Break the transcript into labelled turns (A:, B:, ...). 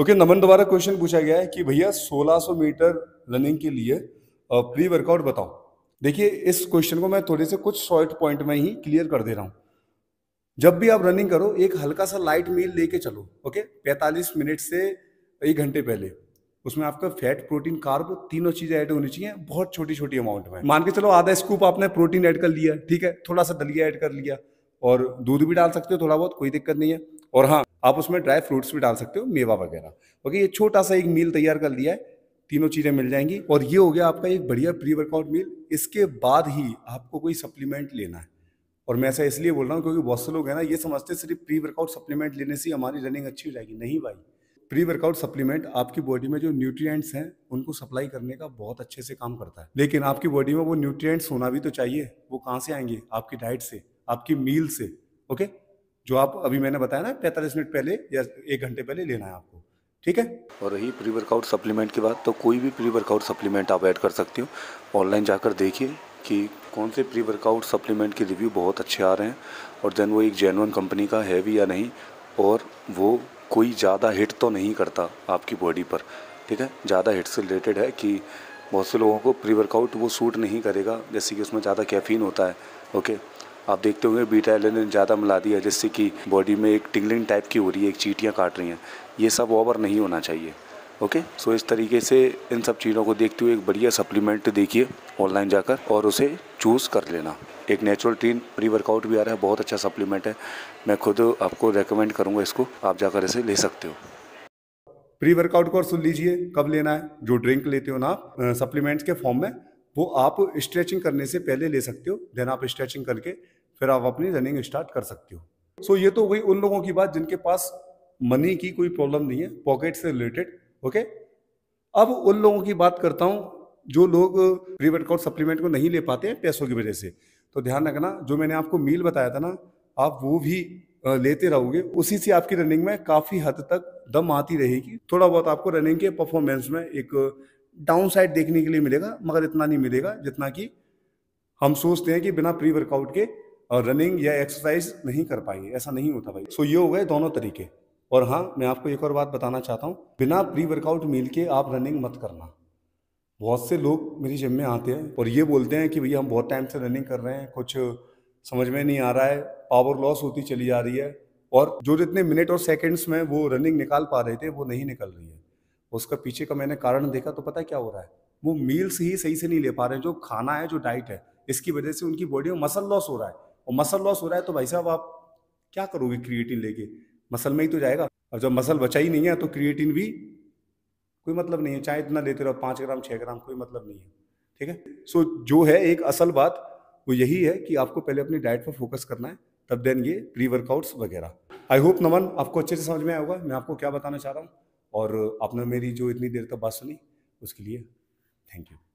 A: okay okay, नमन द्वारा question पूछा गया है कि भैया 1600 मीटर रनिंग के लिए प्री वर्कआउट बताओ देखिए इस क्वेश्चन को मैं थोड़े से कुछ शॉर्ट पॉइंट में ही क्लियर कर दे रहा हूँ जब भी आप रनिंग करो एक हल्का सा लाइट मील लेके चलो ओके पैंतालीस मिनट से एक घंटे पहले उसमें आपका फैट प्रोटीन कार्ब तीनों चीज़ें ऐड होनी चाहिए बहुत छोटी छोटी अमाउंट में मान के चलो आधा स्कूप आपने प्रोटीन ऐड कर लिया ठीक है थोड़ा सा दलिया ऐड कर लिया और दूध भी डाल सकते हो थोड़ा बहुत कोई दिक्कत नहीं है और हाँ आप उसमें ड्राई फ्रूट्स भी डाल सकते हो मेवा वगैरह ओके ये छोटा सा एक मील तैयार कर लिया है तीनों चीज़ें मिल जाएंगी और ये हो गया आपका एक बढ़िया प्री वर्कआउट मील इसके बाद ही आपको कोई सप्लीमेंट लेना है और मैं ऐसा इसलिए बोल रहा हूँ क्योंकि बहुत से लोग हैं ना ये समझते सिर्फ प्री वर्कआउट सप्लीमेंट लेने से हमारी रनिंग अच्छी हो जाएगी नहीं भाई प्री वर्कआउट सप्लीमेंट आपकी बॉडी में जो न्यूट्रिएंट्स हैं उनको सप्लाई करने का बहुत अच्छे से काम करता है लेकिन आपकी बॉडी में वो न्यूट्रिएंट्स होना भी तो चाहिए वो कहाँ से आएंगे आपकी डाइट से आपकी मील से ओके जो आप अभी मैंने बताया ना पैंतालीस मिनट पहले या एक घंटे पहले लेना है आपको ठीक है और रही प्री वर्कआउट सप्लीमेंट की बात तो कोई भी प्री वर्कआउट सप्लीमेंट आप ऐड कर सकते हो ऑनलाइन जाकर देखिए कि कौन से प्री वर्कआउट सप्लीमेंट के रिव्यू बहुत अच्छे आ रहे हैं और देन वो एक जेनवन कंपनी का है भी या नहीं और वो कोई ज़्यादा हिट तो नहीं करता आपकी बॉडी पर ठीक है ज़्यादा हिट से रिलेटेड है कि बहुत से लोगों को प्री वर्कआउट वो सूट नहीं करेगा जैसे कि उसमें ज़्यादा कैफीन होता है ओके आप देखते होंगे बीटा एलेनिन ज़्यादा मिला दिया जिससे कि बॉडी में एक टिंगलिंग टाइप की हो रही है एक चीटियाँ काट रही हैं ये सब ओवर नहीं होना चाहिए ओके सो इस तरीके से इन सब चीज़ों को देखते हुए एक बढ़िया सप्लीमेंट देखिए ऑनलाइन जाकर और उसे चूज़ कर लेना एक नेचुरल टीन प्री वर्कआउट भी आ रहा है बहुत अच्छा सप्लीमेंट है मैं खुद आपको रेकमेंड करूँगा इसको आप जाकर इसे ले सकते हो प्री वर्कआउट को और सुन लीजिए कब लेना है जो ड्रिंक लेते हो ना आप सप्लीमेंट्स के फॉर्म में वो आप स्ट्रेचिंग करने से पहले ले सकते हो देन आप स्ट्रेचिंग करके फिर आप अपनी रनिंग स्टार्ट कर सकते हो सो so, ये तो वही उन लोगों की बात जिनके पास मनी की कोई प्रॉब्लम नहीं है पॉकेट से रिलेटेड ओके अब उन लोगों की बात करता हूँ जो लोग प्री वर्कआउट सप्लीमेंट को नहीं ले पाते हैं पैसों की वजह से तो ध्यान रखना जो मैंने आपको मील बताया था ना आप वो भी लेते रहोगे उसी से आपकी रनिंग में काफ़ी हद तक दम आती रहेगी थोड़ा बहुत आपको रनिंग के परफॉर्मेंस में एक डाउन साइड देखने के लिए मिलेगा मगर इतना नहीं मिलेगा जितना कि हम सोचते हैं कि बिना प्री वर्कआउट के और रनिंग या एक्सरसाइज नहीं कर पाएंगे ऐसा नहीं होता भाई सो ये हो गए दोनों तरीके और हाँ मैं आपको एक और बात बताना चाहता हूँ बिना प्री वर्कआउट मील के आप रनिंग मत करना बहुत से लोग मेरी जिम में आते हैं और ये बोलते हैं कि भैया हम बहुत टाइम से रनिंग कर रहे हैं कुछ समझ में नहीं आ रहा है पावर लॉस होती चली जा रही है और जो जितने मिनट और सेकंड्स में वो रनिंग निकाल पा रहे थे वो नहीं निकल रही है उसका पीछे का मैंने कारण देखा तो पता है क्या हो रहा है वो मील्स ही सही से नहीं ले पा रहे जो खाना है जो डाइट है इसकी वजह से उनकी बॉडी में मसल लॉस हो रहा है और मसल लॉस हो रहा है तो भाई साहब आप क्या करोगे क्रिएटिन लेके मसल में ही तो जाएगा और जब मसल बचा ही नहीं है तो क्रिएटिन भी कोई मतलब नहीं है चाहे इतना लेते रहो पाँच ग्राम छः ग्राम कोई मतलब नहीं है ठीक है सो जो है एक असल बात वो यही है कि आपको पहले अपनी डाइट पर फोकस करना है तब देन ये प्री वर्कआउट्स वगैरह आई होप नमन आपको अच्छे से समझ में आया होगा मैं आपको क्या बताना चाह रहा हूँ और आपने मेरी जो इतनी देर तक बात सुनी उसके लिए थैंक यू